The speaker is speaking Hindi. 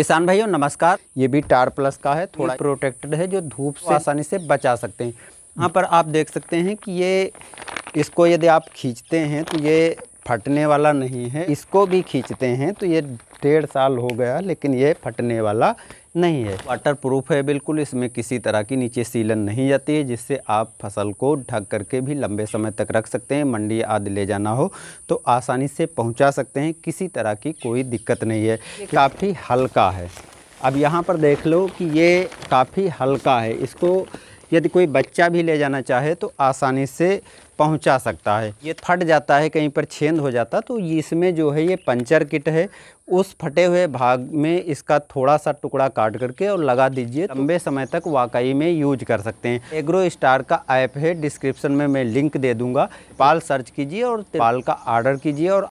किसान भाइयों नमस्कार ये भी टार प्लस का है थोड़ा प्रोटेक्टेड है जो धूप से आसानी से बचा सकते हैं यहाँ पर आप देख सकते हैं कि ये इसको यदि आप खींचते हैं तो ये फटने वाला नहीं है इसको भी खींचते हैं तो ये डेढ़ साल हो गया लेकिन ये फटने वाला नहीं है वाटर प्रूफ है बिल्कुल इसमें किसी तरह की नीचे सीलन नहीं जाती है जिससे आप फसल को ढक करके भी लंबे समय तक रख सकते हैं मंडी आदि ले जाना हो तो आसानी से पहुंचा सकते हैं किसी तरह की कोई दिक्कत नहीं है काफ़ी हल्का है अब यहाँ पर देख लो कि ये काफ़ी हल्का है इसको यदि कोई बच्चा भी ले जाना चाहे तो आसानी से पहुंचा सकता है ये फट जाता है कहीं पर छेद हो जाता तो इसमें जो है ये पंचर किट है उस फटे हुए भाग में इसका थोड़ा सा टुकड़ा काट करके और लगा दीजिए लंबे समय तक वाकई में यूज कर सकते हैं एग्रो स्टार का ऐप है डिस्क्रिप्शन में मैं लिंक दे दूंगा पाल सर्च कीजिए और पाल का आर्डर कीजिए और